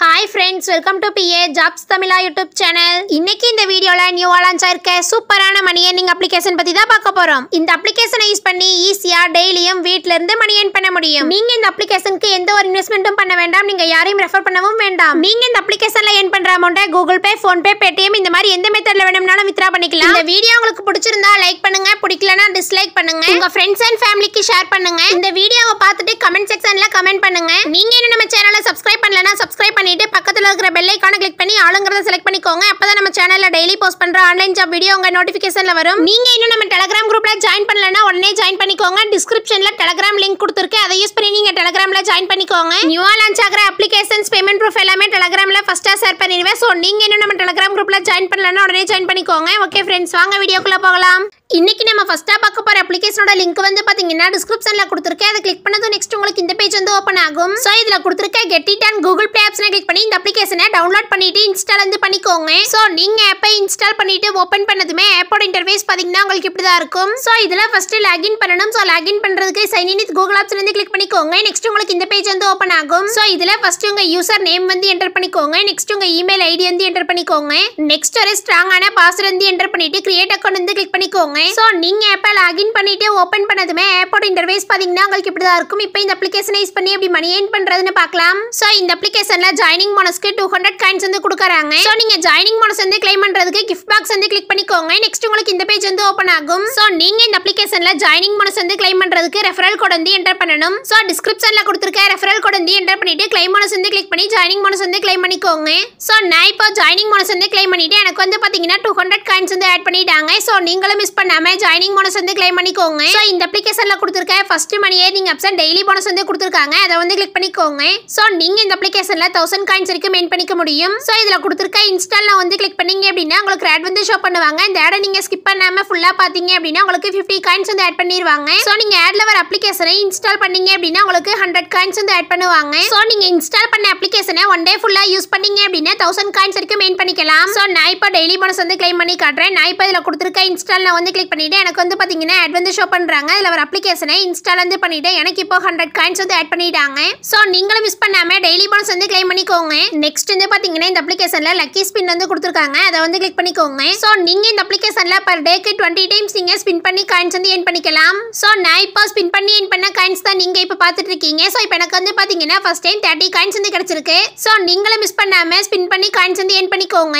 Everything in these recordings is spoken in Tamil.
hi friends welcome to BA jobs தமிழா யூடியூப் சேனல் இன்னைக்கு இந்த வீடியோவில் நியூ லான்ச் ஆயிருக்க சூப்பரான மணி ஏர்னிங் அப்ளிகேஷன் பற்றி தான் பார்க்க போகிறோம் இந்த அப்ளிகேஷனை யூஸ் பண்ணி ஈஸியாக டெய்லியும் இருந்து மணி ஏர்ன் பண்ண முடியும் நீங்கள் இந்த அப்ளிகேஷனுக்கு எந்த ஒரு இன்வெஸ்ட்மெண்ட்டும் பண்ண வேண்டாம் நீங்கள் யாரையும் ரெஃபர் பண்ணவும் வேண்டாம் நீங்கள் இந்த அப்ளிகேஷனில் ஏன் பண்ணுற அமௌண்ட்டை கூகுள் பே ஃபோன்பே பேடிஎம் இந்த மாதிரி எந்த மெத்தட்ல வேணும்னாலும் வித்ரா பண்ணிக்கலாம் இந்த வீடியோ உங்களுக்கு பிடிச்சிருந்தா லைக் பண்ணுங்க பிடிக்கலனா டிஸ்லைக் பண்ணுங்க உங்க ஃப்ரெண்ட்ஸ் அண்ட் ஃபேமிலிக்கு ஷேர் பண்ணுங்க இந்த வீடியோவை பார்த்துட்டு கமெண்ட் செக்ஷனில் கமெண்ட் பண்ணுங்க நீங்கள் என்ன நம்ம சேனலை சப்ஸ்கிரைப் பண்ணலனா சப்ஸ்கிரைப் பண்ணி பண்ணிட்டு பக்கத்தில் இருக்கிற பெல்லைக்கான கிளிக் பண்ணி ஆளுங்கிறத செலக்ட் பண்ணிக்கோங்க அப்பதான் நம்ம சேனல்ல டெய்லி போஸ்ட் பண்ற ஆன்லைன் ஜாப் வீடியோ உங்க நோட்டிபிகேஷன்ல வரும் நீங்க இன்னும் நம்ம டெலகிராம் குரூப்ல ஜாயின் பண்ணலன்னா உடனே ஜாயின் பண்ணிக்கோங்க டிஸ்கிரிப்ஷன்ல டெலகிராம் லிங்க் கொடுத்துருக்கு அதை யூஸ் பண்ணி நீங்க டெலகிராமில் ஜாயின் பண்ணிக்கோங்க நியூவா லான்ச் ஆகிற அப்ளிகேஷன்ஸ் பேமெண்ட் ப்ரூஃப் எல்லாமே டெலகிராம்ல ஃபர்ஸ்டா ஷேர் பண்ணிடுவேன் ஸோ நீங்க இன்னும் நம்ம டெலகிராம் குரூப்ல ஜாயின் பண்ணலன்னா உடனே ஜாயின் பண்ணிக்கோங்க ஓகே ஃப்ரெண்ட்ஸ் வாங்க வீடியோக்குள்ள போகலாம் இன்றைக்கி நம்ம ஃபஸ்ட்டாக பார்க்க போகிற அப்ளிகேஷனோட லிங்க் வந்து பார்த்தீங்கன்னா டிஸ்கிரிப்ஷனில் கொடுத்துருக்கேன் அதை கிளிக் பண்ணதும் நெக்ஸ்ட் உங்களுக்கு இந்த பேஜ் வந்து ஓப்பன் ஆகும் ஸோ இதில் கொடுத்துருக்க get it and Google play ஆப்ஸ்னை கிளிக் பண்ணி இந்த அப்ளிகேஷனை டவுன்லோட் பண்ணிட்டு இன்ஸ்டால் வந்து பண்ணிக்கோங்க ஸோ நீங்கள் ஆப்பை இன்ஸ்டால் பண்ணிட்டு ஓப்பன் பண்ணதுமே ஆப்போட இன்டர்ஃபேஸ் பார்த்தீங்கன்னா உங்களுக்கு இப்படி தான் இருக்கும் ஸோ இதில் ஃபஸ்ட்டு லாகின் பண்ணணும் ஸோ லாகின் பண்ணுறதுக்கு சைன் இன் வித் கூகுள் ஆப்ஸ்ல இருந்து கிளிக் பண்ணிக்கோங்க நெக்ஸ்ட் உங்களுக்கு இந்த பேஜ் வந்து ஓப்பன் ஆகும் ஸோ இதில் ஃபஸ்ட் உங்கள் யூசர் நேம் வந்து என்டர் பண்ணிக்கோங்க நெக்ஸ்ட் உங்கள் இமெயில் ஐடி வந்து என்டர் பண்ணிக்கோங்க நெக்ஸ்ட் ஒரு ஸ்ட்ராங்கான பாஸ்வேர்ட் வந்து என்டர் பண்ணிட்டு கிரியேட் அக்கௌண்ட் வந்து கிளிக் பண்ணிக்கோங்க போவேன் ஸோ நீங்கள் ஆப்பை லாகின் பண்ணிட்டு ஓப்பன் பண்ணதுமே ஆப்போட இன்டர்வேஸ் பார்த்தீங்கன்னா உங்களுக்கு இப்படி தான் இருக்கும் இப்போ இந்த அப்ளிகேஷனை யூஸ் பண்ணி எப்படி மணி ஏர்ன் பண்ணுறதுன்னு பார்க்கலாம் ஸோ இந்த அப்ளிகேஷனில் ஜாயினிங் மோனஸ்க்கு டூ ஹண்ட்ரட் காயின்ஸ் வந்து கொடுக்குறாங்க ஸோ நீங்கள் ஜாயினிங் போனஸ் வந்து கிளைம் பண்ணுறதுக்கு கிஃப்ட் பாக்ஸ் வந்து கிளிக் பண்ணிக்கோங்க நெக்ஸ்ட் உங்களுக்கு இந்த பேஜ் வந்து ஓப்பன் ஆகும் ஸோ நீங்கள் இந்த அப்ளிகேஷனில் ஜாயினிங் போனஸ் வந்து கிளைம் பண்ணுறதுக்கு ரெஃபரல் கோட் வந்து என்டர் பண்ணணும் ஸோ டிஸ்கிரிப்ஷனில் கொடுத்துருக்க ரெஃபரல் கோட் வந்து என்டர் பண்ணிட்டு கிளைம் போனஸ் வந்து கிளிக் பண்ணி ஜாயினிங் மோனஸ் வந்து கிளைம் பண்ணிக்கோங்க ஸோ நான் இப்போ ஜாயினிங் போனஸ் வந்து கிளைம் பண்ணிட்டு எனக்கு வந்து பார்த்தீங்கன்னா டூ ஹண்ட்ரட் காயின்ஸ் வந்து ஆட் பண்ணிட்டாங்க ஸோ நீங்களும் மிஸ் பண்ண நம்ம ஜாயினிங் போனஸ் வந்து கிளைம் பண்ணிக்கோங்க ஸோ இந்த அப்ளிகேஷன்ல கொடுத்துருக்க ஃபர்ஸ்ட் மணியே நீங்கள் அப்சன் டெய்லி போனஸ் வந்து கொடுத்துருக்காங்க அதை வந்து கிளிக் பண்ணிக்கோங்க ஸோ நீங்க இந்த அப்ளிகேஷன்ல தௌசண்ட் காயின்ஸ் வரைக்கும் மெயின் பண்ணிக்க முடியும் ஸோ இதுல கொடுத்துருக்க இன்ஸ்டால்ல வந்து கிளிக் பண்ணீங்க அப்படின்னா உங்களுக்கு ஆட் வந்து ஷோ பண்ணுவாங்க இந்த ஆடை நீங்க ஸ்கிப் பண்ணாம ஃபுல்லா பாத்தீங்க அப்படின்னா உங்களுக்கு ஃபிஃப்டி காயின்ஸ் வந்து ஆட் பண்ணிடுவாங்க ஸோ நீங்க ஆட்ல வர அப்ளிகேஷனை இன்ஸ்டால் பண்ணீங்க அப்படின்னா உங்களுக்கு ஹண்ட்ரட் காயின்ஸ் வந்து ஆட் பண்ணுவாங்க ஸோ நீங்க இன்ஸ்டால் பண்ண அப்ளிகேஷனை ஒன் டே ஃபுல்லா யூஸ் பண்ணீங்க அப்படின்னா தௌசண்ட் காயின்ஸ் வரைக்கும் மெயின் பண்ணிக்கலாம் ஸோ நான் இப்போ டெய்லி போனஸ் வந்து கிளைம் பண்ணி காட்டுறேன் நான் இப்போ இதில் கொடுத்துருக்க இன்ஸ்டால் நான் வந்து கிளிக் பண்ணிவிட்டு எனக்கு வந்து பார்த்தீங்கன்னா அட் வந்து ஷோ பண்ணுறாங்க இதில் ஒரு அப்ளிகேஷனை வந்து பண்ணிவிட்டு எனக்கு இப்போ ஹண்ட்ரட் காயின்ஸ் வந்து ஆட் பண்ணிட்டாங்க ஸோ நீங்களும் மிஸ் பண்ணாமல் டெய்லி பான்ஸ் வந்து கிளைம் பண்ணிக்கோங்க நெக்ஸ்ட் வந்து பார்த்தீங்கன்னா இந்த அப்ளிகேஷனில் லக்கி ஸ்பின் வந்து கொடுத்துருக்காங்க அதை வந்து கிளிக் பண்ணிக்கோங்க ஸோ நீங்கள் இந்த அப்ளிகேஷனில் பர் டேக்கு டுவெண்ட்டி டைம்ஸ் நீங்கள் ஸ்பின் பண்ணி காயின்ஸ் வந்து ஏன் பண்ணிக்கலாம் ஸோ நான் இப்போ ஸ்பின் பண்ணி ஏன் பண்ண காயின்ஸ் தான் நீங்கள் இப்போ பார்த்துட்டு இருக்கீங்க ஸோ இப்போ எனக்கு வந்து பார்த்தீங்கன்னா ஃபஸ்ட் டைம் தேர்ட்டி காயின்ஸ் வந்து கிடச்சிருக்கு ஸோ நீங்களும் மிஸ் பண்ணாமல் ஸ்பின் பண்ணி காயின்ஸ் வந்து ஏன் பண்ணிக்கோங்க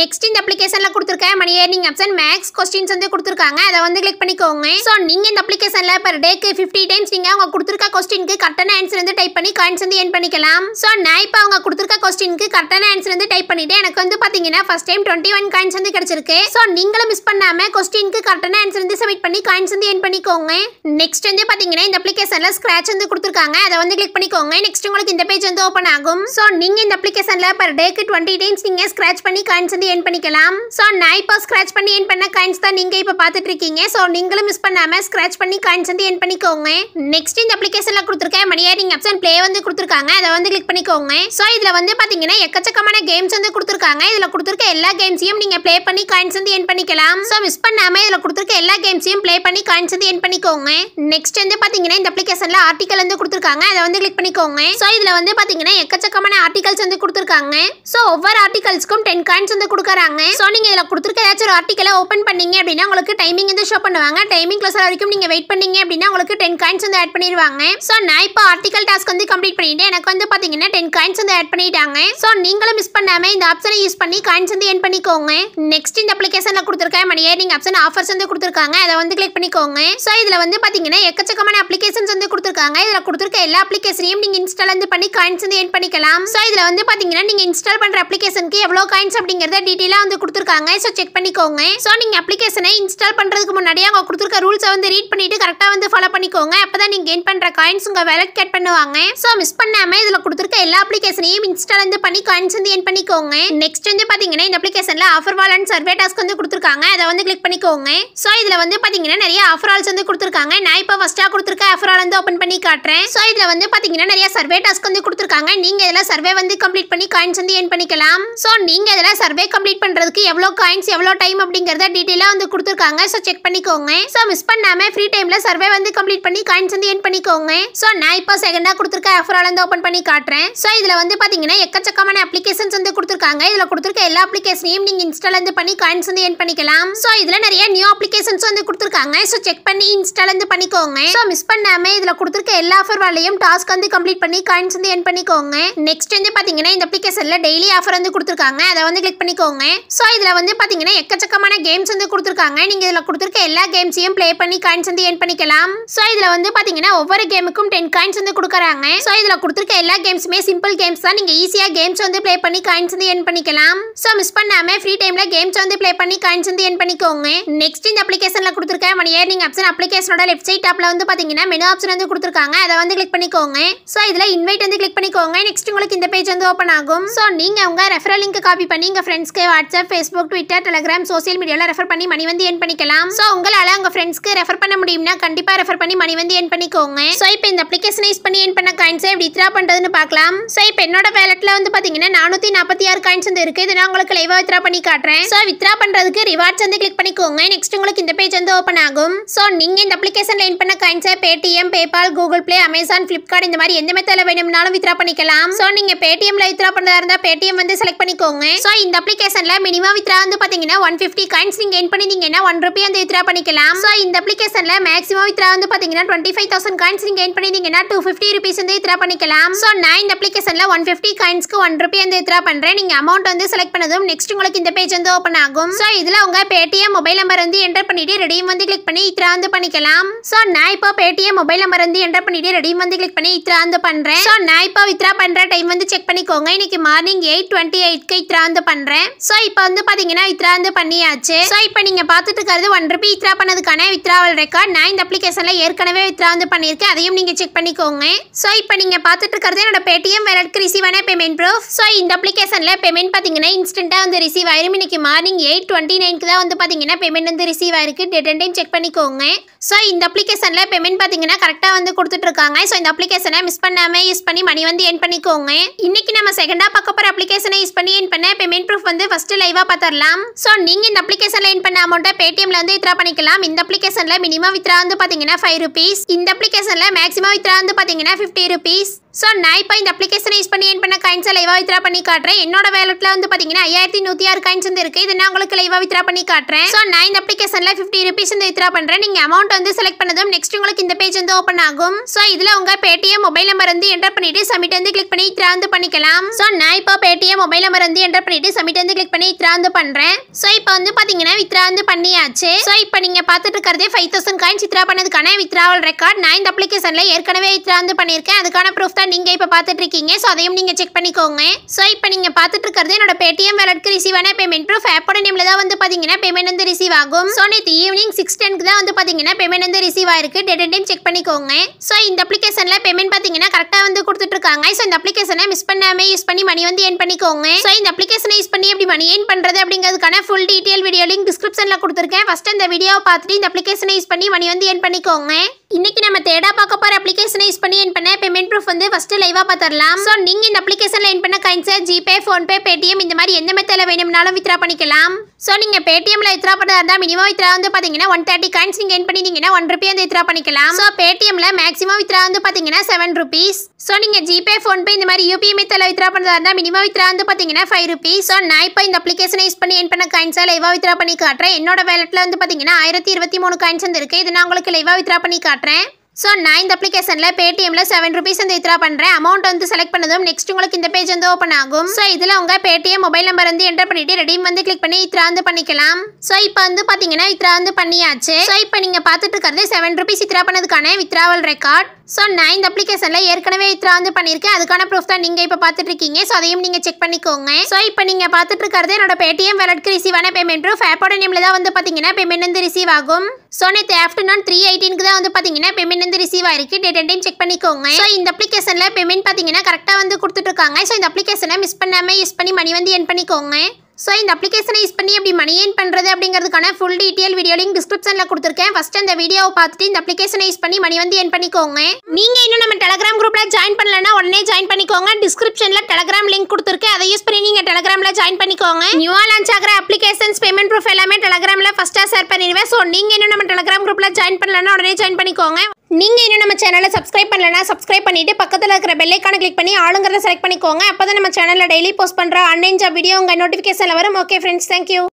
நெக்ஸ்ட் இந்த அப்ளிகேஷனில் கொடுத்துருக்கேன் money earning option maths questions வந்து கொடுத்துருக்கேன் கொடுத்துருக்காங்க அதை வந்து கிளிக் பண்ணிக்கோங்க ஸோ நீங்க இந்த அப்ளிகேஷன்ல பர் டேக்கு ஃபிஃப்டி டைம்ஸ் நீங்கள் அவங்க கொடுத்துருக்க கொஸ்டினுக்கு கரெக்டான ஆன்சர் வந்து டைப் பண்ணி காயின்ஸ் வந்து ஏன் பண்ணிக்கலாம் ஸோ நான் இப்போ அவங்க கொடுத்துருக்க கொஸ்டினுக்கு கரெக்டான ஆன்சர் வந்து டைப் பண்ணிட்டு எனக்கு வந்து பார்த்தீங்கன்னா first time twenty one coins வந்து கிடச்சிருக்கு ஸோ நீங்களும் மிஸ் பண்ணாமல் கொஸ்டினுக்கு கரெக்டான ஆன்சர் வந்து சப்மிட் பண்ணி காயின்ஸ் வந்து ஏன் பண்ணிக்கோங்க நெக்ஸ்ட் வந்து பார்த்தீங்கன்னா இந்த அப்ளிகேஷனில் ஸ்க்ராச் வந்து கொடுத்துருக்காங்க அதை வந்து கிளிக் பண்ணிக்கோங்க நெக்ஸ்ட் உங்களுக்கு இந்த பேஜ் வந்து ஓப்பன் ஆகும் ஸோ நீங்கள் இந்த அப்ளிகேஷன்ல பர் டேக்கு டுவெண்ட்டி டைம்ஸ் நீங்கள் ஸ்க்ராச் பண்ணி காயின்ஸ் வந்து ஏன் பண்ணிக்கலாம் ஸோ நான் இப்போ ஸ்க்ராச் பண்ணி ஏன் பண்ண காயின்ஸ் தான் நீங்கள் இப்போ பார்த்துட்டு இருக்கீங்க ஸோ நீங்களும் மிஸ் பண்ணாமல் ஸ்க்ராச் பண்ணி காயின்ஸ் வந்து என் பண்ணிக்கோங்க நெக்ஸ்ட் இந்த அப்ளிகேஷனில் கொடுத்துருக்கேன் மணி ஏரிங் ஆப்ஷன் ப்ளே வந்து கொடுத்துருக்காங்க அதை வந்து கிளிக் பண்ணிக்கோங்க ஸோ இதில் வந்து பார்த்தீங்கன்னா எக்கச்சக்கமான கேம்ஸ் வந்து கொடுத்துருக்காங்க இதில் கொடுத்துருக்க எல்லா கேம்ஸையும் நீங்கள் ப்ளே பண்ணி காயின்ஸ் வந்து என் பண்ணிக்கலாம் ஸோ மிஸ் பண்ணாமல் இதில் கொடுத்துருக்க எல்லா கேம்ஸையும் ப்ளே பண்ணி காயின்ஸ் வந்து என் பண்ணிக்கோங்க நெக்ஸ்ட் வந்து பார்த்தீங்கன்னா இந்த அப்ளிகேஷனில் ஆர்டிக்கல் வந்து கொடுத்துருக்காங்க அதை வந்து கிளிக் பண்ணிக்கோங்க ஸோ இதில் வந்து பார்த்தீங்கன்னா எக்கச்சக்கமான ஆர்டிகல்ஸ் வந்து கொடுத்துருக்காங்க ஸோ ஒவ்வொரு ஆர்டிகல்ஸ்க்கும் டென் காயின்ஸ் வந்து கொடுக்குறாங்க ஸோ நீங்கள் இதில் கொடுத்துருக்க ஏதாச்சும் ஒரு ஆர்டிக்கலை ஓப்பன் பண்ணீங்க அப்படின்னா உங்களுக்கு டைமிங் வந்து ஷோ பண்ணுவாங்க டைமிங் க்ளோஸ் வரைக்கும் நீங்கள் வெயிட் பண்ணீங்க அப்படின்னா உங்களுக்கு டென் காயின்ஸ் வந்து ஆட் பண்ணிடுவாங்க ஸோ நான் இப்போ ஆர்டிகல் டாஸ்க் வந்து கம்ப்ளீட் பண்ணிட்டேன் எனக்கு வந்து பார்த்தீங்கன்னா டென் காயின்ஸ் வந்து ஆட் பண்ணிட்டாங்க ஸோ நீங்களும் மிஸ் பண்ணாமல் இந்த ஆப்ஷனை யூஸ் பண்ணி காயின்ஸ் வந்து என் பண்ணிக்கோங்க நெக்ஸ்ட் இந்த அப்ளிகேஷனில் கொடுத்துருக்கேன் மணியே நீங்கள் ஆப்ஷன் ஆஃபர்ஸ் வந்து கொடுத்துருக்காங்க அதை வந்து கிளிக் பண்ணிக்கோங்க ஸோ இதில் வந்து பார்த்தீங்கன்னா எக்கச்சக்கமான அப்ளிகேஷன்ஸ் வந்து கொடுத்துருக்காங்க இதில் கொடுத்துருக்க எல்லா அப்ளிகேஷனையும் நீங்கள் இன்ஸ்டால் வந்து பண்ணி காயின்ஸ் வந்து என் பண்ணிக்கலாம் ஸோ இதில் வந்து பார்த்தீங்கன்னா நீங்கள் இன்ஸ்டால் பண்ணுற அப்ளிகேஷனுக்கு எவ்வளோ காயின்ஸ் அப்படிங்கிறத டீட்டெயிலாக வந்து கொடுத்துருக்காங்க ஸோ செக் பண்ணிக்கோங்க ஸோ நீங்கள் அப்ளிகேஷனை இன்ஸ்டால் இன்ஸ்டால் பண்ணுறதுக்கு முன்னாடியே அவங்க கொடுத்துருக்க ரூல்ஸை வந்து ரீட் பண்ணிவிட்டு கரெக்டாக வந்து ஃபாலோ பண்ணிக்கோங்க அப்போ தான் நீங்கள் கெயின் பண்ணுற காயின்ஸ் உங்கள் வேலட் கட் பண்ணுவாங்க ஸோ மிஸ் பண்ணாமல் இதில் கொடுத்துருக்க எல்லா அப்ளிகேஷனையும் இன்ஸ்டால் வந்து பண்ணி காயின்ஸ் வந்து என் பண்ணிக்கோங்க நெக்ஸ்ட் வந்து பார்த்தீங்கன்னா இந்த அப்ளிகேஷனில் offer wall and survey task வந்து கொடுத்துருக்காங்க அதை வந்து கிளிக் பண்ணிக்கோங்க ஸோ இதில் வந்து பார்த்தீங்கன்னா நிறைய ஆஃபர் ஆல்ஸ் வந்து கொடுத்துருக்காங்க நான் இப்போ ஃபஸ்ட்டாக கொடுத்துருக்க ஆஃபர் ஆல் வந்து ஓப்பன் பண்ணி காட்டுறேன் ஸோ இதில் வந்து பார்த்தீங்கன்னா நிறைய சர்வே டாஸ்க் வந்து கொடுத்துருக்காங்க நீங்கள் இதில் சர்வே வந்து கம்ப்ளீட் பண்ணி காயின்ஸ் வந்து ஏன் பண்ணிக்கலாம் ஸோ நீங்கள் இதில் சர்வே கம்ப்ளீட் பண்ணுறதுக்கு எவ்வளோ காயின்ஸ் எவ்வளோ டைம் அப்படிங்கிறத டீட்டெயிலாக வந்து கொடுத்துருக்காங்க கொடுத்துருக்காங்க ஸோ செக் பண்ணிக்கோங்க ஸோ மிஸ் பண்ணாமல் ஃப்ரீ டைமில் சர்வே வந்து கம்ப்ளீட் பண்ணி காயின்ஸ் வந்து என் பண்ணிக்கோங்க ஸோ நான் இப்போ செகண்டாக கொடுத்துருக்க ஆஃபரால் வந்து ஓப்பன் பண்ணி காட்டுறேன் ஸோ இதில் வந்து பார்த்தீங்கன்னா எக்கச்சக்கமான அப்ளிகேஷன்ஸ் வந்து கொடுத்துருக்காங்க இதில் கொடுத்துருக்க எல்லா அப்ளிகேஷனையும் நீங்கள் இன்ஸ்டால் வந்து பண்ணி காயின்ஸ் வந்து என் பண்ணிக்கலாம் ஸோ இதில் நிறைய நியூ அப்ளிகேஷன்ஸ் வந்து கொடுத்துருக்காங்க ஸோ செக் பண்ணி இன்ஸ்டால் வந்து பண்ணிக்கோங்க ஸோ மிஸ் பண்ணாமல் இதில் கொடுத்துருக்க எல்லா ஆஃபர் வாழையும் டாஸ்க் வந்து கம்ப்ளீட் பண்ணி காயின்ஸ் வந்து என் பண்ணிக்கோங்க நெக்ஸ்ட் வந்து பார்த்தீங்கன்னா இந்த அப்ளிகேஷனில் டெய்லி ஆஃபர் வந்து கொடுத்துருக்காங்க அதை வந்து கிளிக் பண்ணிக்கோங்க ஸோ இதில் வந்து பார்த்தீங்கன்னா எக்கச்சக்கமான கேம்ஸ் வந்து கொடுத்துருக்காங்க நீங்கள் நீங்க இதுல கொடுத்துருக்க எல்லா கேம்ஸையும் ப்ளே பண்ணி காயின்ஸ் வந்து ஏன் பண்ணிக்கலாம் ஸோ இதுல வந்து பார்த்தீங்கன்னா ஒவ்வொரு கேமுக்கும் டென் காயின்ஸ் வந்து கொடுக்குறாங்க ஸோ இதில் கொடுத்துருக்க எல்லா கேம்ஸுமே சிம்பிள் கேம்ஸ் தான் நீங்கள் ஈஸியாக கேம்ஸ் வந்து பிளே பண்ணி காயின்ஸ் வந்து ஏன் பண்ணிக்கலாம் ஸோ மிஸ் பண்ணாம ஃப்ரீ டைம்ல கேம்ஸ் வந்து பிளே பண்ணி காயின்ஸ் வந்து ஏன் பண்ணிக்கோங்க நெக்ஸ்ட் இந்த அப்ளிகேஷன்ல கொடுத்துருக்க மணி ஏர்னிங் ஆப்ஷன் அப்ளிகேஷனோட லெஃப்ட் சைட் டாப்ல வந்து பார்த்தீங்கன்னா மெனு ஆப்ஷன் வந்து கொடுத்துருக்காங்க அதை வந்து கிளிக் பண்ணிக்கோங்க ஸோ இதில் இன்வைட் வந்து கிளிக் பண்ணிக்கோங்க நெக்ஸ்ட் உங்களுக்கு இந்த பேஜ் வந்து ஓப்பன் ஆகும் ஸோ நீங்கள் உங்க ரெஃபரல் லிங்க் காப்பி பண்ணி உங்க ஃப்ரெண்ட்ஸ்க்கு WhatsApp Facebook Twitter Telegram social மீடியால ரெஃபர் பண்ணி மணி வந்து ஏன் பண்ணி பண்ணிக்கலாம் ஸோ உங்களால் உங்க ஃப்ரெண்ட்ஸ்க்கு ரெஃபர் பண்ண முடியும்னா கண்டிப்பா ரெஃபர் பண்ணி மணி வந்து ஏன் பண்ணிக்கோங்க ஸோ இப்போ இந்த அப்ளிகேஷன் யூஸ் பண்ணி ஏன் பண்ண காயின்ஸ் எப்படி த்ரா பண்ணுறதுன்னு பார்க்கலாம் ஸோ இப்போ என்னோட வேலட்ல வந்து பார்த்தீங்கன்னா நானூற்றி நாற்பத்தி ஆறு காயின்ஸ் வந்து இருக்கு இதை நான் உங்களுக்கு லைவா வித்ரா பண்ணி காட்டுறேன் ஸோ வித்ரா பண்ணுறதுக்கு ரிவார்ட்ஸ் வந்து கிளிக் பண்ணிக்கோங்க நெக்ஸ்ட் உங்களுக்கு இந்த பேஜ் வந்து ஓப்பன் ஆகும் ஸோ நீங்கள் இந்த அப்ளிகேஷன்ல ஏன் பண்ண காயின்ஸை Paytm PayPal Google Play Amazon Flipkart இந்த மாதிரி எந்த மெத்தடில் வேணும்னாலும் வித்ரா பண்ணிக்கலாம் ஸோ நீங்கள் பேடிஎம்ல வித்ரா பண்ணுறதா இருந்தால் பேடிஎம் வந்து செலக்ட் பண்ணிக்கோங்க ஸோ இந்த அப்ளிகேஷன்ல மினிமம் வித்ரா வந்து பார்த்தீங்கன்னா ஒன் ஃபிஃப்டி காயின்ஸ் நீங்கள் ஏன் பண்ணிருந்தீங்கன்னா ஒன் ஒன் ருபி அந்த வித்ரா பண்ணிக்கலாம் ஸோ இந்த அப்ளிகேஷனில் மேக்ஸிமம் வித்ரா வந்து பார்த்தீங்கன்னா டுவெண்ட்டி ஃபைவ் தௌசண்ட் காயின்ஸ் நீங்கள் எயின் பண்ணிருந்தீங்கன்னா டூ ஃபிஃப்டி ருபீஸ் வந்து வித்ரா பண்ணிக்கலாம் ஸோ நான் இந்த அப்ளிகேஷன்ல ஒன் ஃபிஃப்டி காயின்ஸ்க்கு ஒன் ருபி வந்து வித்ரா பண்றேன் நீங்கள் அமௌண்ட் வந்து செலக்ட் பண்ணதும் நெக்ஸ்ட் உங்களுக்கு இந்த பேஜ் வந்து ஓப்பன் ஆகும் ஸோ இதில் உங்கள் பேடிஎம் மொபைல் நம்பர் வந்து என்டர் பண்ணிட்டு ரெடியும் வந்து கிளிக் பண்ணி வித்ரா வந்து பண்ணிக்கலாம் ஸோ நான் இப்போ பேடிஎம் மொபைல் நம்பர் வந்து என்டர் பண்ணிட்டு ரெடியும் வந்து கிளிக் பண்ணி வித்ரா வந்து பண்ணுறேன் ஸோ நான் இப்போ வித்ரா பண்ணுற டைம் வந்து செக் பண்ணிக்கோங்க இன்னைக்கு மார்னிங் எயிட் டுவெண்ட்டி எயிட்க்கு வித்ரா வந்து பண்றேன் ஸோ இப்போ வந்து பார்த்தீங்கன்னா இத்ரா வந்து பண்ணியாச்சு ஸோ இப்போ நீங்கள் பார்த்துட்டு இருக்கிறது ஒன் ருபி வித்ரா பண்ணதுக்கான வித்ராவல் ரெக்கார்ட் நான் இந்த அப்ளிகேஷனில் ஏற்கனவே வித்ரா வந்து பண்ணியிருக்கேன் அதையும் நீங்கள் செக் பண்ணிக்கோங்க ஸோ இப்போ நீங்கள் பார்த்துட்டு இருக்கிறது என்னோட பேடிஎம் வேலட்க்கு ரிசீவ் ஆன பேமெண்ட் ப்ரூஃப் ஸோ இந்த அப்ளிகேஷனில் பேமெண்ட் பார்த்தீங்கன்னா இன்ஸ்டண்ட்டாக வந்து ரிசீவ் ஆயிரும் இன்னைக்கு மார்னிங் எயிட் டுவெண்ட்டி நைனுக்கு தான் வந்து பார்த்தீங்கன்னா பேமெண்ட் வந்து ரிசீவ் ஆயிருக்கு டெட் அண்ட் டைம் செக் பண்ணிக்கோங்க ஸோ இந்த அப்ளிகேஷனில் பேமெண்ட் பார்த்தீங்கன்னா கரெக்டாக வந்து கொடுத்துட்ருக்காங்க ஸோ இந்த அப்ளிகேஷனை மிஸ் பண்ணாமல் யூஸ் பண்ணி மணி வந்து என் பண்ணிக்கோங்க இன்னைக்கு நம்ம செகண்டாக பார்க்க போகிற அப்ளிகேஷனை யூஸ் பண்ணி என் பண்ண பேமெண்ட் ப்ரூஃப் வந்து ஃபஸ்ட்டு லைவாக பார்த்துடலாம் ஸோ நீங்கள் இந்த அப்ளிகேஷனில் என் பண்ண அமௌண்ட்டை பேடி வந்து வித்ரா பண்ணிக்கலாம் இந்த அப்ளிகேஷன்ல மினிமம் வித்ரா வந்து பாத்தீங்கன்னா ஃபைவ் ருபீஸ் இந்த அப்ளிகேஷன்ல மேக்ஸிமம் வித்ரா வந்து பாத்தீங்கன்னா ஃபிஃப்டி ருபீஸ் ஸோ நான் இப்போ இந்த அப்ளிகேஷனை யூஸ் பண்ணி ஏன் பண்ண காயின்ஸை லைவாக வித்ரா பண்ணி காட்டுறேன் என்னோட வேலட்டில் வந்து பார்த்தீங்கன்னா ஐயாயிரத்தி நூற்றி ஆறு காயின்ஸ் வந்து இருக்குது இது நான் உங்களுக்கு லைவாக வித்ரா பண்ணி காட்டுறேன் ஸோ நான் இந்த அப்ளிகேஷனில் ஃபிஃப்டி ருபீஸ் வந்து வித்ரா பண்ணுறேன் நீங்கள் அமௌண்ட் வந்து செலக்ட் பண்ணதும் நெக்ஸ்ட் உங்களுக்கு இந்த பேஜ் வந்து ஓப்பன் ஆகும் ஸோ இதில் உங்கள் பேடிஎம் மொபைல் நம்பர் வந்து என்டர் பண்ணிவிட்டு சப்மிட் வந்து கிளிக் பண்ணி வித்ரா வந்து பண்ணிக்கலாம் ஸோ நான் இப்போ பேடிஎம் மொபைல் நம்பர் வந்து என்டர் பண்ணிவிட்டு சப்மிட் வந்து கிளிக் பண்ணி வித்ரா வந்து பண்ணுறேன் ஸோ இப்போ வந்து பார்த்தீங்கன்னா வித்ரா வந்து பண்ணியாச்சு ஸோ இப்போ நீங்கள் பார்த்துட்டு இருக்கிறதே ஃபைவ் தௌசண்ட் காயின்ஸ் வித்ரா பண்ணதுக்கான வித்ராவல் ரெக்கார்ட் நான் இந்த அப்ளிகேஷனில் ஏற்கனவே வித்ரா வந்து பண்ணியிருக்கேன் அதுக்கான ப்ரூஃப் தான் நீங்கள் இப்போ பார்த்துட்ருக்கீங்க ஸோ அதையும் நீங்கள் செக் பண்ணிக்கோங்க ஸோ இப்போ நீங்கள் இருக்கிறது என்னோட பேடிஎம் வேலட்க்கு ரிசீவ் ஆன பேமெண்ட் ப்ரூஃப் ஆப்போட நேமில் தான் வந்து பார்த்தீங்கன்னா பேமெண்ட் வந்து ரிசீவ் ஆகும் ஸோ நேற்று ஈவினிங் சிக்ஸ் டென்க்கு தான் வந்து பார்த்தீங்கன்னா பேமெண்ட் வந்து ரிசீவ் ஆயிருக்கு டேட் அண்ட் டைம் செக் பண்ணிக்கோங்க ஸோ இந்த அப்ளிகேஷனில் பேமெண்ட் பார்த்தீங்கன்னா கரெக்டாக வந்து கொடுத்துட்ருக்காங்க ஸோ இந்த அப்ளிகேஷனை மிஸ் பண்ணாமல் யூஸ் பண்ணி மணி வந்து ஏன் பண்ணிக்கோங்க ஸோ இந்த அப்ளிகேஷனை யூஸ் பண்ணி எப்படி மணி ஏன் பண்ணுறது அப்படிங்கிறதுக்கான ஃபுல் டீட்டெயில் வீடியோ லிங்க் டிஸ்கிரிப்ஷனில் கொடுத்துருக்கேன் ஃபஸ்ட் இந்த வீடியோவை பார்த்துட்டு இந்த அப்ளிகேஷனை யூஸ் பண்ணி மணி வந்து ஏன் பண்ணிக்கோங்க இன்னைக்கு நம்ம தேடா பார்க்க போகிற அப்ளிகேஷனை யூஸ் பண்ணி என் பண்ண பேமெண்ட் ப்ரூஃப் வந்து ஃபஸ்ட்டு லைவாக பார்த்துடலாம் ஸோ நீங்கள் இந்த அப்ளிகேஷன்ல என் பண்ண கரன்ஸை ஜிபே ஃபோன்பே பேடிஎம் இந்த மாதிரி எந்த மெத்தடில் வேணும்னாலும் வித்ரா பண்ணிக்கலாம் ஸோ நீங்கள் பேடிஎம்மில் வித்ரா பண்றதா இருந்தால் மினிமம் வித்ரா வந்து பார்த்தீங்கன்னா ஒன் தேர்ட்டி காயின்ஸ் நீங்கள் என் பண்ணிட்டீங்கன்னா ஒன் ருபி வந்து வித்ரா பண்ணிக்கலாம் சோ பேடிஎம்மில் மேக்ஸிமம் வித்ரா வந்து பார்த்தீங்கன்னா செவன் ருபீஸ் ஸோ நீங்கள் ஜிபே பே இந்த மாதிரி யூபிஐ மெத்தடில் வித்ரா பண்றதா இருந்தால் மினிமம் வித்ரா வந்து பார்த்தீங்கன்னா ஃபைவ் ருபீஸ் ஸோ நான் இப்போ இந்த அப்ளிகேஷனை யூஸ் பண்ணி என் பண்ண காயின்ஸை லைவா வித்ரா பண்ணி காட்டுறேன் என்னோட வேலெட்டில் வந்து பார்த்தீங்கன்னா ஆயிரத்தி இருபத்தி மூணு காயின்ஸ் வந்து இருக்குது இது நான் உங்களுக்கு லைவா வித்ரா பண்ணி காட்டுறேன் காட்டுறேன் ஸோ நான் இந்த அப்ளிகேஷனில் பேடிஎம்மில் செவன் ருபீஸ் வந்து வித்ரா பண்ணுறேன் அமௌண்ட் வந்து செலக்ட் பண்ணதும் நெக்ஸ்ட் உங்களுக்கு இந்த பேஜ் வந்து ஓப்பன் ஆகும் ஸோ இதில் உங்கள் பேடிஎம் மொபைல் நம்பர் வந்து என்டர் பண்ணிவிட்டு ரெடியும் வந்து கிளிக் பண்ணி வித்ரா வந்து பண்ணிக்கலாம் ஸோ இப்போ வந்து பார்த்தீங்கன்னா வித்ரா வந்து பண்ணியாச்சு ஸோ இப்போ நீங்கள் பார்த்துட்டு இருக்கிறது செவன் ருபீஸ் வித்ரா பண்ணதுக்கான வித்ராவல் ரெக்கார்ட் ஸோ நான் இந்த அப்ளிகேஷனில் ஏற்கனவே இத்திரா வந்து பண்ணியிருக்கேன் அதுக்கான ப்ரூஃப் தான் நீங்கள் இப்போ பார்த்துட்டு இருக்கீங்க ஸோ அதையும் நீங்கள் செக் பண்ணிக்கோங்க ஸோ இப்போ நீங்கள் பார்த்துட்டு இருக்கிறது என்னோட பேடிஎம் வேலட்க்கு ரிசீவான பேமெண்ட் ப்ரூஃப் ஆப்போட நேமில் தான் வந்து பார்த்தீங்கன்னா பேமெண்ட் வந்து ரிசீவ் ஆகும் ஸோ நேற்று ஆஃப்டர்நூன் த்ரீ எயிட்டீனுக்கு தான் வந்து பார்த்தீங்கன்னா பேமெண்ட் வந்து ரிசீவ் ஆயிருக்கு டேட் அண்ட் டைம் செக் பண்ணிக்கோங்க ஸோ இந்த அப்ளிகேஷனில் பேமெண்ட் பார்த்தீங்கன்னா கரெக்டாக வந்து கொடுத்துட்ருக்காங்க ஸோ இந்த அப்ளிகேஷனை மிஸ் பண்ணாமல் யூஸ் பண்ணி மணி வந்து என் பண்ணிக்கோங்க ஸோ இந்த அப்ளிகேஷனை யூஸ் பண்ணி எப்படி மணி ஏன் பண்ணுறது அப்படிங்கிறதுக்கான ஃபுல் டீட்டெயில் வீடியோ லிங்க் டிஸ்கிரிப்ஷனில் கொடுத்துருக்கேன் ஃபஸ்ட்டு அந்த வீடியோவை பார்த்துட்டு இந்த அப்ளிகேஷனை யூஸ் பண்ணி மணி வந்து ஏன் பண்ணிக்கோங்க நீங்கள் இன்னும் நம்ம டெலகிராம் குரூப்பில் ஜாயின் பண்ணலன்னா உடனே ஜாயின் பண்ணிக்கோங்க டிஸ்கிரிப்ஷனில் டெலகிராம் லிங்க் கொடுத்துருக்கேன் அதை யூஸ் பண்ணி நீங்கள் டெலகிராமில் ஜாயின் பண்ணிக்கோங்க நியூவாக லான்ச் ஆகிற அப்ளிகேஷன்ஸ் பேமெண்ட் ப்ரூஃப் எல்லாமே டெலகிராமில் ஃபஸ்ட்டாக ஷேர் பண்ணிடுவேன் ஸோ நீங்கள் இன்னும் நம்ம டெலகிராம் குரூப்பில் ஜாயின் பண்ணலன்னா உடனே ஜாயின் பண்ணிக்கோங்க நீங்கள் இன்னும் நம்ம சேனலை சப்ஸ்கிரைப் பண்ணலைனா சப்ஸ்கிரைப் பண்ணிவிட்டு பக்கத்தில் இருக்கிற பெல்லைக்கான கிளிக் பண்ணி ஆளுங்கிறத செலக்ட் பண்ணிக்கோங்க அப்போ தான் நம்ம சேனலில் டெய்லி போஸ்ட் பண்ணுற அன்னைஞ்சா வீடியோ உங்கள் நோட்டிஃபிகேஷனில் வரும் ஓகே ஃப்ரெண்ட்ஸ் தேங்க்யூ